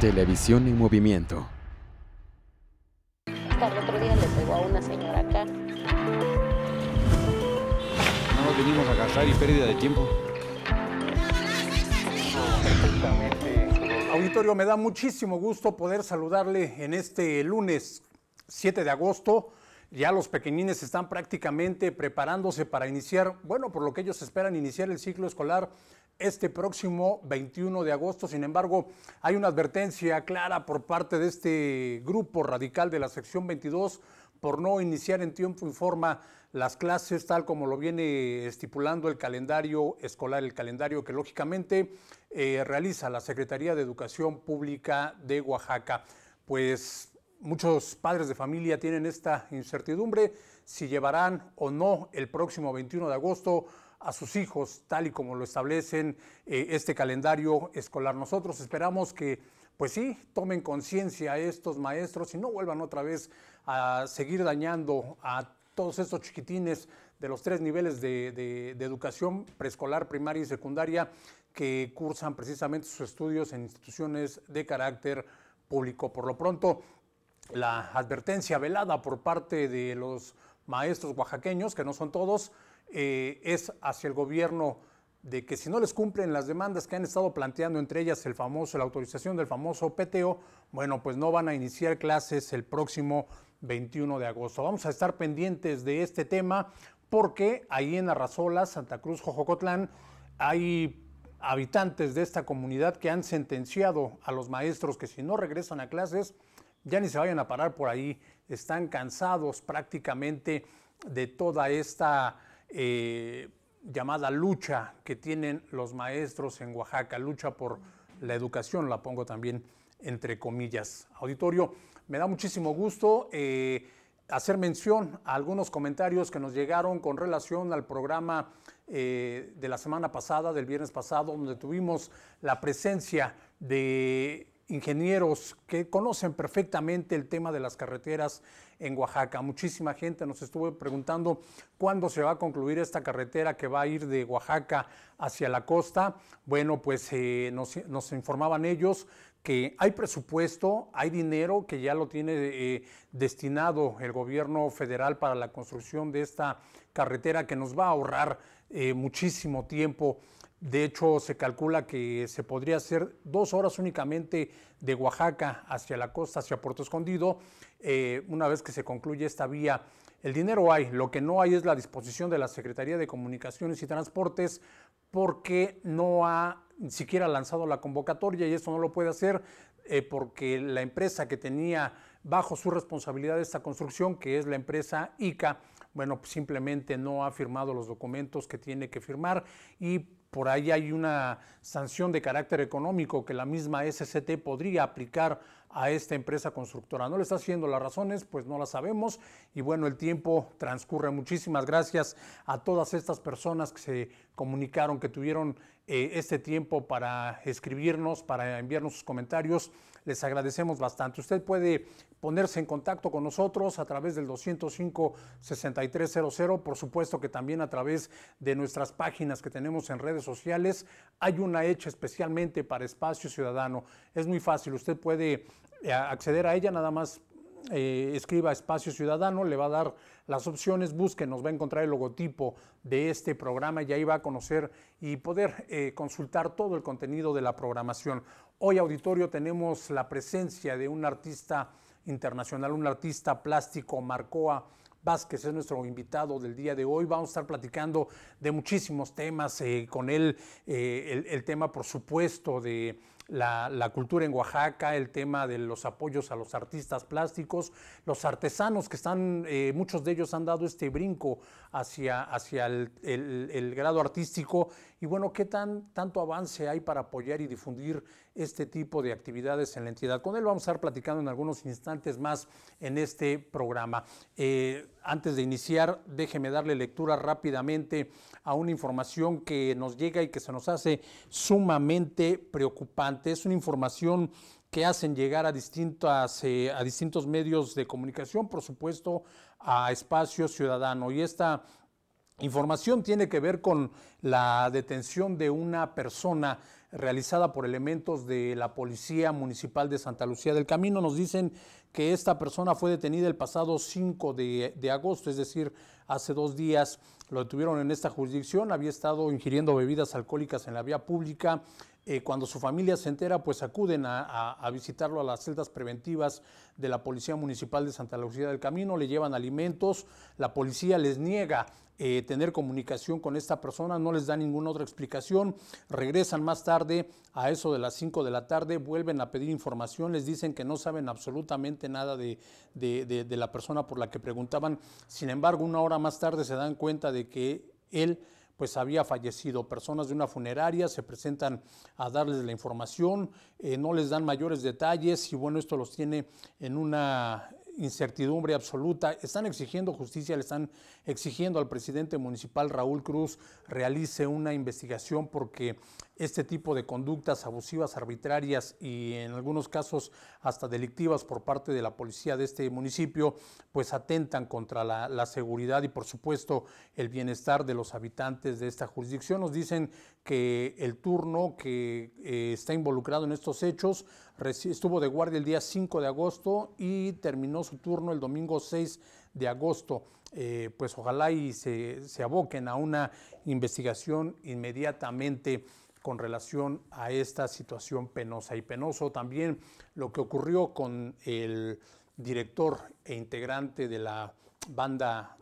Televisión en movimiento. una No nos venimos a gastar y pérdida de tiempo. Auditorio, me da muchísimo gusto poder saludarle en este lunes 7 de agosto ya los pequeñines están prácticamente preparándose para iniciar, bueno, por lo que ellos esperan iniciar el ciclo escolar este próximo 21 de agosto. Sin embargo, hay una advertencia clara por parte de este grupo radical de la sección 22 por no iniciar en tiempo y forma las clases tal como lo viene estipulando el calendario escolar, el calendario que lógicamente eh, realiza la Secretaría de Educación Pública de Oaxaca. Pues Muchos padres de familia tienen esta incertidumbre si llevarán o no el próximo 21 de agosto a sus hijos, tal y como lo establecen eh, este calendario escolar. Nosotros esperamos que, pues sí, tomen conciencia estos maestros y no vuelvan otra vez a seguir dañando a todos estos chiquitines de los tres niveles de educación, preescolar, primaria y secundaria, que cursan precisamente sus estudios en instituciones de carácter público. Por lo pronto, la advertencia velada por parte de los maestros oaxaqueños, que no son todos, eh, es hacia el gobierno de que si no les cumplen las demandas que han estado planteando, entre ellas el famoso, la autorización del famoso PTO, bueno, pues no van a iniciar clases el próximo 21 de agosto. Vamos a estar pendientes de este tema porque ahí en Arrazola, Santa Cruz, Jojocotlán, hay habitantes de esta comunidad que han sentenciado a los maestros que si no regresan a clases, ya ni se vayan a parar por ahí, están cansados prácticamente de toda esta eh, llamada lucha que tienen los maestros en Oaxaca, lucha por la educación, la pongo también entre comillas. Auditorio, me da muchísimo gusto eh, hacer mención a algunos comentarios que nos llegaron con relación al programa eh, de la semana pasada, del viernes pasado, donde tuvimos la presencia de ingenieros que conocen perfectamente el tema de las carreteras en Oaxaca. Muchísima gente nos estuvo preguntando cuándo se va a concluir esta carretera que va a ir de Oaxaca hacia la costa. Bueno, pues eh, nos, informaban ellos que hay presupuesto, hay dinero que ya lo tiene eh, destinado el gobierno federal para la construcción de esta carretera que nos va a ahorrar eh, muchísimo tiempo de hecho, se calcula que se podría hacer dos horas únicamente de Oaxaca hacia la costa, hacia Puerto Escondido, eh, una vez que se concluye esta vía. El dinero hay, lo que no hay es la disposición de la Secretaría de Comunicaciones y Transportes porque no ha ni siquiera lanzado la convocatoria y eso no lo puede hacer eh, porque la empresa que tenía bajo su responsabilidad esta construcción, que es la empresa ICA, bueno, pues simplemente no ha firmado los documentos que tiene que firmar y por ahí hay una sanción de carácter económico que la misma SCT podría aplicar a esta empresa constructora. No le está haciendo las razones, pues no las sabemos. Y bueno, el tiempo transcurre. Muchísimas gracias a todas estas personas que se comunicaron, que tuvieron eh, este tiempo para escribirnos, para enviarnos sus comentarios les agradecemos bastante. Usted puede ponerse en contacto con nosotros a través del 205-6300, por supuesto que también a través de nuestras páginas que tenemos en redes sociales. Hay una hecha especialmente para Espacio Ciudadano. Es muy fácil, usted puede eh, acceder a ella nada más eh, escriba Espacio Ciudadano, le va a dar las opciones, nos va a encontrar el logotipo de este programa y ahí va a conocer y poder eh, consultar todo el contenido de la programación. Hoy, auditorio, tenemos la presencia de un artista internacional, un artista plástico, Marcoa Vázquez es nuestro invitado del día de hoy. Vamos a estar platicando de muchísimos temas eh, con él, el tema, por supuesto, de la, cultura en Oaxaca, el tema de los apoyos a los artistas plásticos, los artesanos que están, eh, muchos de ellos han dado este brinco hacia, hacia el grado artístico y bueno, ¿qué tan, tanto avance hay para apoyar y difundir este tipo de actividades en la entidad? Con él vamos a estar platicando en algunos instantes más en este programa. Eh, antes de iniciar, déjeme darle lectura rápidamente a una información que nos llega y que se nos hace sumamente preocupante. Es una información que hacen llegar a, eh, a distintos medios de comunicación, por supuesto, a Espacio Ciudadano. Y esta información tiene que ver con la detención de una persona realizada por elementos de la Policía Municipal de Santa Lucía del Camino. Nos dicen que esta persona fue detenida el pasado 5 de, agosto, es decir, hace dos días lo detuvieron en esta jurisdicción, había estado ingiriendo bebidas alcohólicas en la vía pública, eh, cuando su familia se entera, pues acuden a, visitarlo a las celdas preventivas de la Policía Municipal de Santa Lucía del Camino, le llevan alimentos, la policía les niega eh, tener comunicación con esta persona, no les da ninguna otra explicación, regresan más tarde a eso de las 5 de la tarde, vuelven a pedir información, les dicen que no saben absolutamente nada de la persona por la que preguntaban, sin embargo, una hora más tarde se dan cuenta de que él pues había fallecido. Personas de una funeraria se presentan a darles la información, eh, no les dan mayores detalles y bueno, esto los tiene en una incertidumbre absoluta. Están exigiendo justicia, le están exigiendo al presidente municipal Raúl Cruz realice una investigación porque este tipo de conductas abusivas, arbitrarias y en algunos casos hasta delictivas por parte de la policía de este municipio, pues atentan contra la, seguridad y por supuesto el bienestar de los habitantes de esta jurisdicción. Nos dicen que el turno que eh, está involucrado en estos hechos estuvo de guardia el día 5 de agosto y terminó su turno el domingo 6 de agosto. Eh, pues ojalá y se, se aboquen a una investigación inmediatamente con relación a esta situación penosa y penoso también lo que ocurrió con el director e integrante de la banda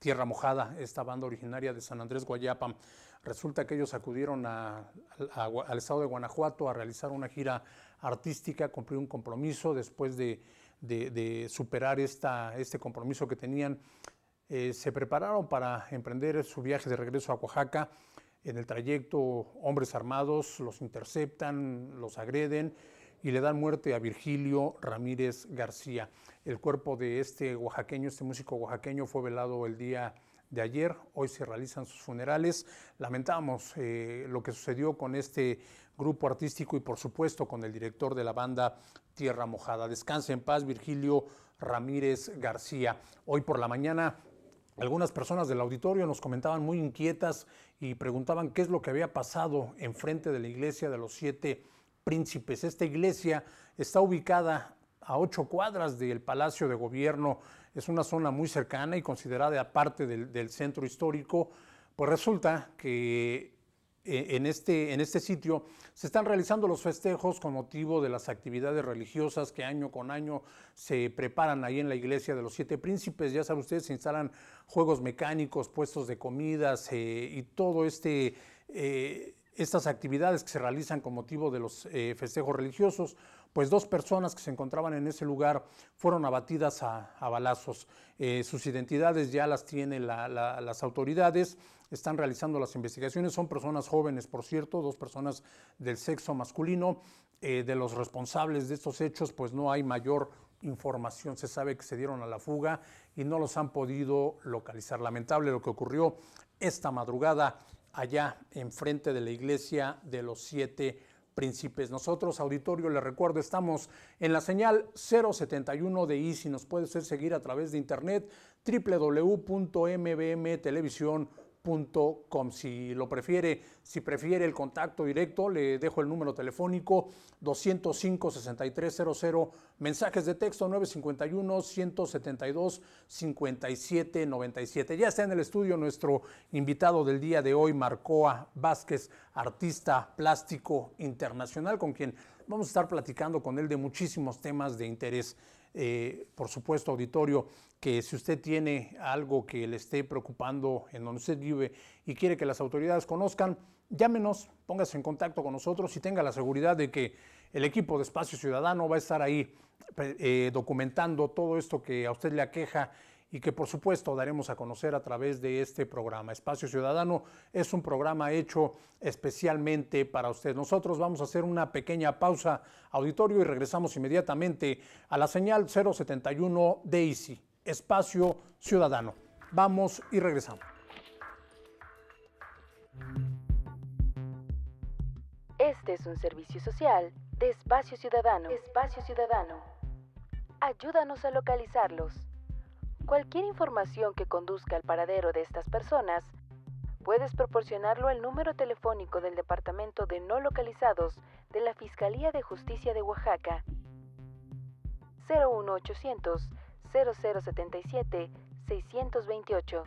Tierra Mojada, esta banda originaria de San Andrés Guayapa. Resulta que ellos acudieron al estado de Guanajuato a realizar una gira artística, cumplir un compromiso después de, superar este compromiso que tenían. Eh, se prepararon para emprender su viaje de regreso a Oaxaca. En el trayecto, hombres armados los interceptan, los agreden y le dan muerte a Virgilio Ramírez García. El cuerpo de este oaxaqueño, este músico oaxaqueño, fue velado el día de ayer, hoy se realizan sus funerales. Lamentamos eh, lo que sucedió con este grupo artístico y por supuesto con el director de la banda Tierra Mojada. Descanse en paz, Virgilio Ramírez García. Hoy por la mañana algunas personas del auditorio nos comentaban muy inquietas y preguntaban qué es lo que había pasado enfrente de la iglesia de los siete Príncipes. Esta iglesia está ubicada a ocho cuadras del Palacio de Gobierno. Es una zona muy cercana y considerada parte del, centro histórico. Pues resulta que eh, en este, en este sitio se están realizando los festejos con motivo de las actividades religiosas que año con año se preparan ahí en la iglesia de los siete príncipes. Ya saben ustedes, se instalan juegos mecánicos, puestos de comidas y todo este... Eh, estas actividades que se realizan con motivo de los eh, festejos religiosos, pues dos personas que se encontraban en ese lugar fueron abatidas a, balazos. Eh, sus identidades ya las tienen las autoridades, están realizando las investigaciones, son personas jóvenes, por cierto, dos personas del sexo masculino. Eh, de los responsables de estos hechos, pues no hay mayor información, se sabe que se dieron a la fuga y no los han podido localizar. Lamentable lo que ocurrió esta madrugada allá enfrente de la iglesia de los siete príncipes. Nosotros, auditorio, les recuerdo, estamos en la señal 071 de ICI. Nos puede ser seguir a través de internet www.mbmtelevisión.com Com. Si lo prefiere, si prefiere el contacto directo, le dejo el número telefónico 205-6300, mensajes de texto 951-172-5797. Ya está en el estudio nuestro invitado del día de hoy, Marcoa Vázquez, artista plástico internacional, con quien vamos a estar platicando con él de muchísimos temas de interés. Eh, por supuesto, auditorio, que si usted tiene algo que le esté preocupando en donde usted vive y quiere que las autoridades conozcan, llámenos, póngase en contacto con nosotros y tenga la seguridad de que el equipo de Espacio Ciudadano va a estar ahí eh, documentando todo esto que a usted le aqueja y que por supuesto daremos a conocer a través de este programa. Espacio Ciudadano es un programa hecho especialmente para usted. Nosotros vamos a hacer una pequeña pausa auditorio y regresamos inmediatamente a la señal 071 ICI, Espacio Ciudadano. Vamos y regresamos. Este es un servicio social de Espacio Ciudadano. Espacio Ciudadano. Ayúdanos a localizarlos Cualquier información que conduzca al paradero de estas personas, puedes proporcionarlo al número telefónico del Departamento de No Localizados de la Fiscalía de Justicia de Oaxaca 01800 0077 628.